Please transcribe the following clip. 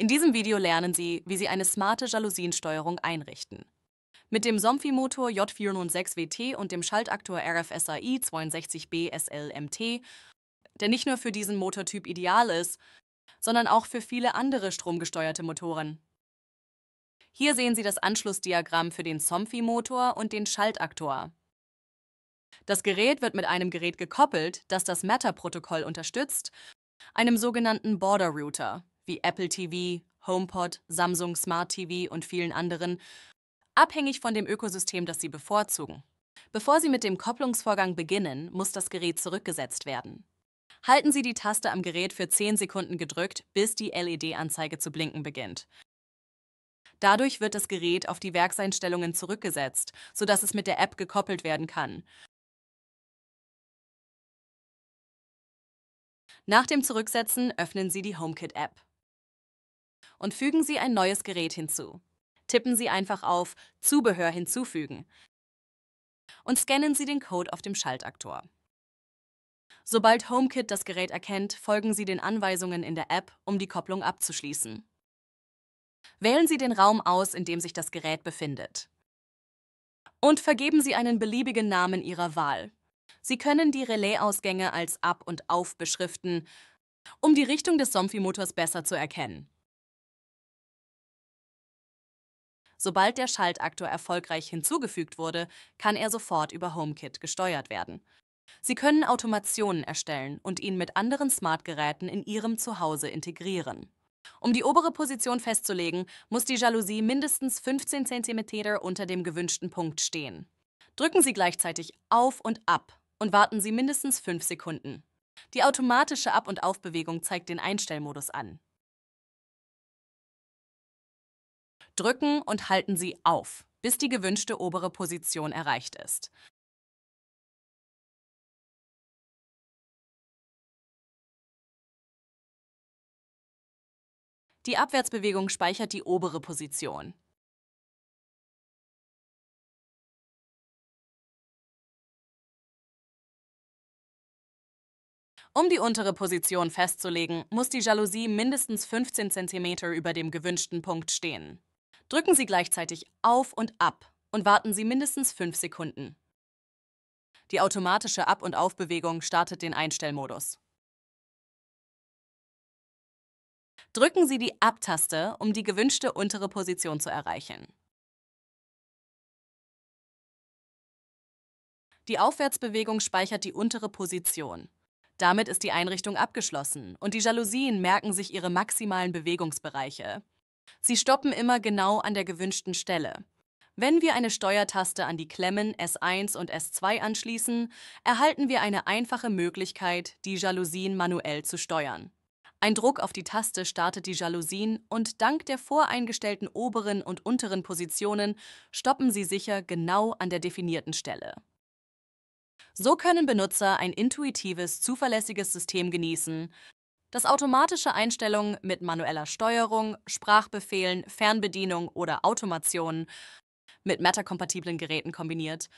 In diesem Video lernen Sie, wie Sie eine smarte Jalousiensteuerung einrichten. Mit dem somfi motor J406 WT und dem Schaltaktor RFSAI 62B SLMT, der nicht nur für diesen Motortyp ideal ist, sondern auch für viele andere stromgesteuerte Motoren. Hier sehen Sie das Anschlussdiagramm für den somfi motor und den Schaltaktor. Das Gerät wird mit einem Gerät gekoppelt, das das Matter-Protokoll unterstützt, einem sogenannten Border Router wie Apple TV, HomePod, Samsung Smart TV und vielen anderen, abhängig von dem Ökosystem, das sie bevorzugen. Bevor Sie mit dem Kopplungsvorgang beginnen, muss das Gerät zurückgesetzt werden. Halten Sie die Taste am Gerät für 10 Sekunden gedrückt, bis die LED-Anzeige zu blinken beginnt. Dadurch wird das Gerät auf die Werkseinstellungen zurückgesetzt, sodass es mit der App gekoppelt werden kann. Nach dem Zurücksetzen öffnen Sie die HomeKit-App und fügen Sie ein neues Gerät hinzu. Tippen Sie einfach auf Zubehör hinzufügen und scannen Sie den Code auf dem Schaltaktor. Sobald HomeKit das Gerät erkennt, folgen Sie den Anweisungen in der App, um die Kopplung abzuschließen. Wählen Sie den Raum aus, in dem sich das Gerät befindet. Und vergeben Sie einen beliebigen Namen Ihrer Wahl. Sie können die Relaisausgänge als Ab- und Auf beschriften, um die Richtung des Somfy-Motors besser zu erkennen. Sobald der Schaltaktor erfolgreich hinzugefügt wurde, kann er sofort über HomeKit gesteuert werden. Sie können Automationen erstellen und ihn mit anderen Smartgeräten in Ihrem Zuhause integrieren. Um die obere Position festzulegen, muss die Jalousie mindestens 15 cm unter dem gewünschten Punkt stehen. Drücken Sie gleichzeitig auf und ab und warten Sie mindestens 5 Sekunden. Die automatische Ab- und Aufbewegung zeigt den Einstellmodus an. drücken und halten sie auf, bis die gewünschte obere Position erreicht ist. Die Abwärtsbewegung speichert die obere Position. Um die untere Position festzulegen, muss die Jalousie mindestens 15 cm über dem gewünschten Punkt stehen. Drücken Sie gleichzeitig auf und ab und warten Sie mindestens 5 Sekunden. Die automatische Ab- und Aufbewegung startet den Einstellmodus. Drücken Sie die Ab-Taste, um die gewünschte untere Position zu erreichen. Die Aufwärtsbewegung speichert die untere Position. Damit ist die Einrichtung abgeschlossen und die Jalousien merken sich ihre maximalen Bewegungsbereiche. Sie stoppen immer genau an der gewünschten Stelle. Wenn wir eine Steuertaste an die Klemmen S1 und S2 anschließen, erhalten wir eine einfache Möglichkeit, die Jalousien manuell zu steuern. Ein Druck auf die Taste startet die Jalousien und dank der voreingestellten oberen und unteren Positionen stoppen sie sicher genau an der definierten Stelle. So können Benutzer ein intuitives, zuverlässiges System genießen, dass automatische Einstellungen mit manueller Steuerung, Sprachbefehlen, Fernbedienung oder Automationen mit meta kompatiblen Geräten kombiniert